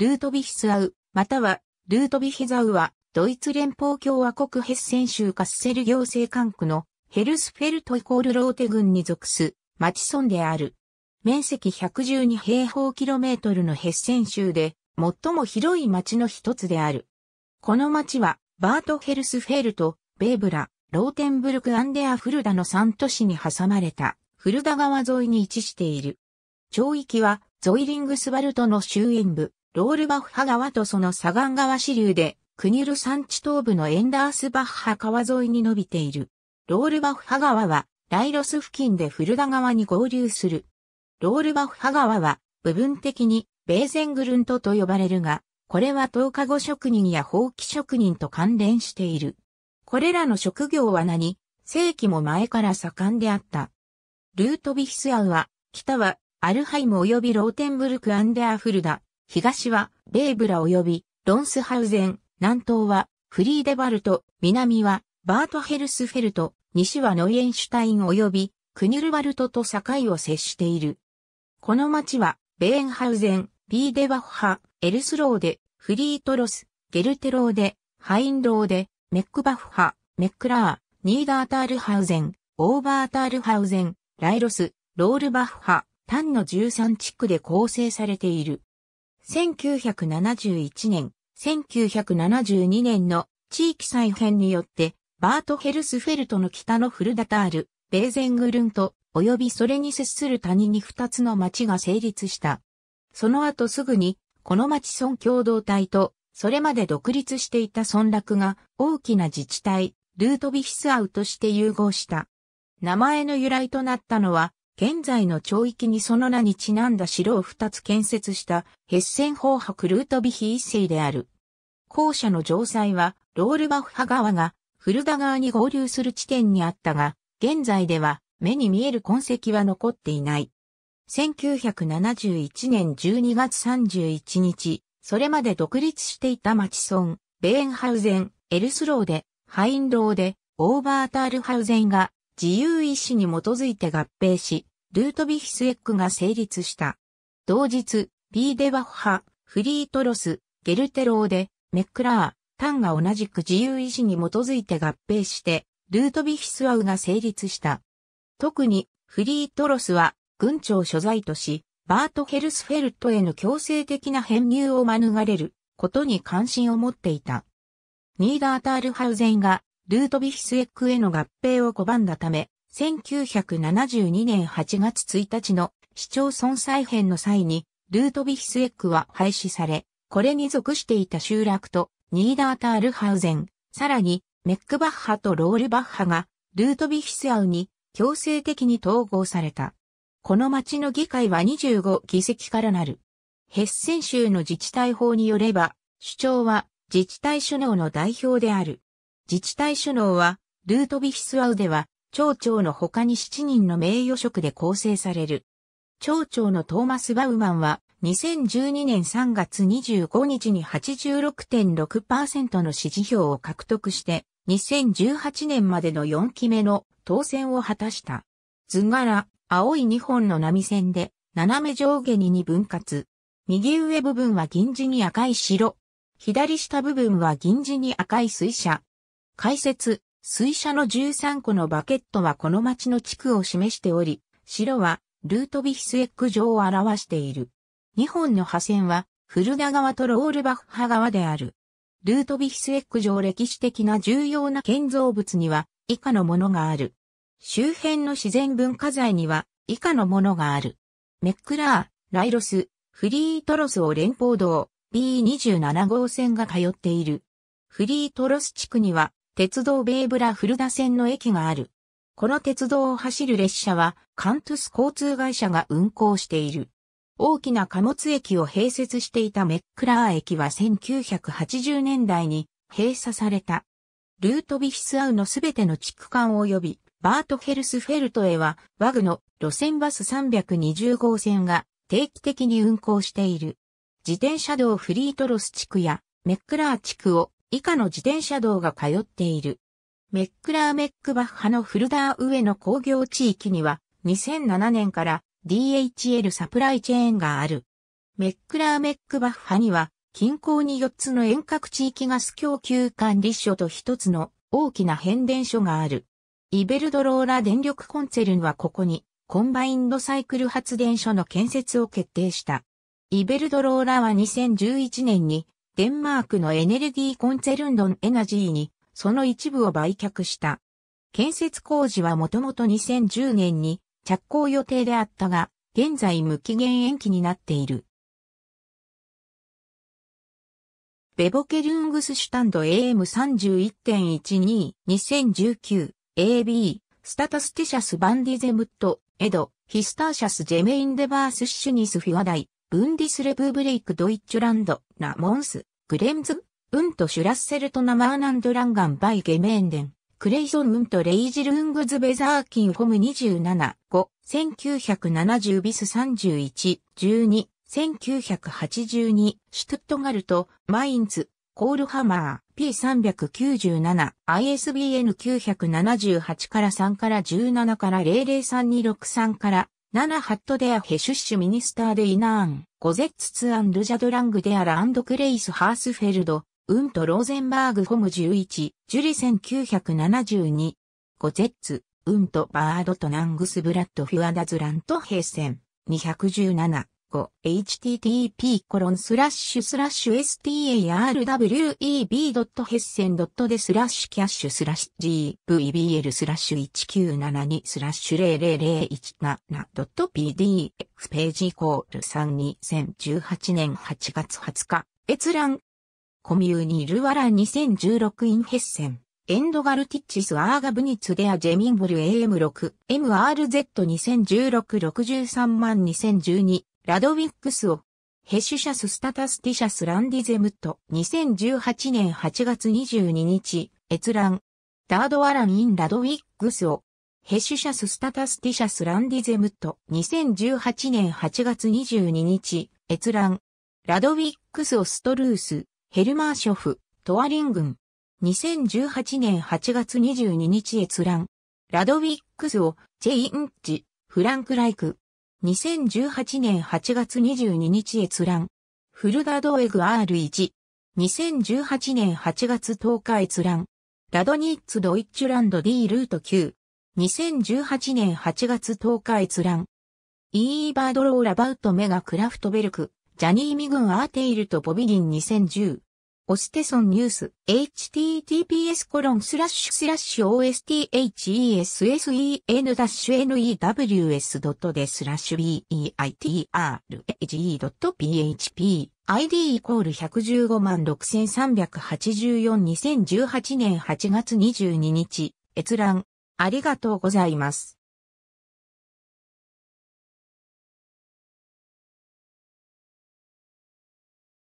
ルートビヒスアウ、または、ルートビヒザウは、ドイツ連邦共和国ヘッセン州カッセル行政管区のヘルスフェルトイコールローテ郡に属す町村である。面積112平方キロメートルのヘッセン州で最も広い町の一つである。この町はバートヘルスフェルト、ベーブラ、ローテンブルクアンデアフルダの3都市に挟まれたフルダ川沿いに位置している。町域はゾイリングスバルトの周辺部、ロールバッハ川とその左岸川支流で、クニュル山地東部のエンダースバッハ川沿いに伸びている。ロールバッハ川は、ライロス付近でフルダ川に合流する。ロールバッハ川は、部分的に、ベーゼングルントと呼ばれるが、これは10日後職人や放棄職人と関連している。これらの職業は何世紀も前から盛んであった。ルートビヒスアウは、北は、アルハイム及びローテンブルクアンデアフルダ、東はベーブラ及びロンスハウゼン、南東はフリーデバルト、南はバートヘルスフェルト、西はノイエンシュタイン及びクニュルバルトと境を接している。この町はベーンハウゼン、ビーデバッハ、エルスローデ、フリートロス、ゲルテローデ、ハインローデ、メックバッハ、メックラー、ニーダータールハウゼン、オーバータールハウゼン、ライロス、ロールバッハ、タンの13地区で構成されている。1971年、1972年の地域再編によって、バートヘルスフェルトの北のフルダタール、ベーゼングルント、及びそれに接する谷に2つの町が成立した。その後すぐに、この町村共同体と、それまで独立していた村落が大きな自治体、ルートビヒスアウとして融合した。名前の由来となったのは、現在の町域にその名にちなんだ城を二つ建設した、ヘッセンホーハクルートビヒ一世である。校舎の城塞は、ロールバッハ川が、フルダ川に合流する地点にあったが、現在では、目に見える痕跡は残っていない。1971年12月31日、それまで独立していた町村、ベーンハウゼン、エルスローで、ハインローで、オーバータールハウゼンが、自由意志に基づいて合併し、ルートビヒスエックが成立した。同日、ビーデバッハ、フリートロス、ゲルテローで、メックラー、タンが同じく自由意志に基づいて合併して、ルートビヒスアウが成立した。特に、フリートロスは、軍庁所在とし、バートヘルスフェルトへの強制的な編入を免れることに関心を持っていた。ニーダータールハウゼンがルートビヒスエックへの合併を拒んだため、1972年8月1日の市町村再編の際に、ルートビヒスエックは廃止され、これに属していた集落と、ニーダータールハウゼン、さらに、メックバッハとロールバッハが、ルートビヒスアウに強制的に統合された。この町の議会は25議席からなる。ヘッセン州の自治体法によれば、首長は自治体首脳の代表である。自治体首脳は、ルートビヒスアウでは町長の他に7人の名誉職で構成される。町長のトーマス・バウマンは、2012年3月25日に86.6%の支持票を獲得して、2018年までの4期目の当選を果たした。図柄、青い2本の波線で、斜め上下に2分割。右上部分は銀地に赤い白。左下部分は銀地に赤い水車。解説、水車の13個のバケットはこの町の地区を示しており、白はルートビヒスエック城を表している。2本の破線はフルダ川とロールバッハ川である。ルートビヒスエック城歴史的な重要な建造物には以下のものがある。周辺の自然文化財には以下のものがある。メックラー、ライロス、フリートロスを連邦道 B27 号線が通っている。フリートロス地区には鉄道ベーブラフルダ線の駅がある。この鉄道を走る列車は、カントゥス交通会社が運行している。大きな貨物駅を併設していたメックラー駅は1980年代に閉鎖された。ルートビヒスアウのすべての地区間及び、バートヘルスフェルトへは、ワグの路線バス320号線が定期的に運行している。自転車道フリートロス地区やメックラー地区を以下の自転車道が通っている。メックラーメックバッハのフルダー上の工業地域には2007年から DHL サプライチェーンがある。メックラーメックバッハには近郊に4つの遠隔地域ガス供給管理所と1つの大きな変電所がある。イベルドローラ電力コンツェルンはここにコンバインドサイクル発電所の建設を決定した。イベルドローラは2011年にデンマークのエネルギーコンツェルンドンエナジーに、その一部を売却した。建設工事はもともと2010年に着工予定であったが、現在無期限延期になっている。ベボケルングスシュタンド AM31.12-2019AB スタタスティシャスバンディゼムットエドヒスターシャスジェメインデバースシュニスフィワダイブンディスレブブレイクドイッチュランド、ラモンス、グレンズ、ウントシュラッセルトナマーナンドランガンバイゲメーンデン、クレイソンウントレイジルングズベザーキンホム27、5、1970ビス31、12、1982、シュトゥットガルト、マインツ、コールハマー、P397、ISBN978 から3から17から003 2 63からナナハットデアヘシュッシュミニスターデイナーン、ゴゼッツツアンルジャドラングデアランドクレイスハースフェルド、ウントローゼンバーグホム11、ジュリ1972、ゴゼッツ、ウントバードトナングスブラッドフュアダズラントヘーセン、217。http://starweb.hessen.de スラッシュキャッシュスラッシュ gvbl スラッシュ1972スラッシュ0 0 0 1 7 p d x ページイコール3 2018年8月20日閲覧コミューニルワラ2016インヘッセンエンドガルティッチスアーガブニツデアジェミンボル AM6、MRZ2016-63 2012、ラドウィックスを、ヘッシュシャススタタスティシャスランディゼムット、2018年8月22日、閲覧。ダードアランインラドウィックスを、ヘッシュシャススタタスティシャスランディゼムット、2018年8月22日、閲覧。ラドウィックスをストルース、ヘルマーショフ、トアリングン。2018年8月22日閲覧。ラドウィックスを、チェインチ、フランクライク。2018年8月22日閲覧。フルダドエグ R1。2018年8月10日閲覧。ラドニッツ・ドイッチュランド D ルート9。2018年8月10日閲覧。イーバードローラバウトメガクラフトベルク、ジャニーミグンアーテイルとボビィン2010。オステソンニュース、https コロンスラッシュスラッシュ osthesen-news でスラッシュ beitrage.php ID イコール115万6384 2018年8月22日閲覧ありがとうございます。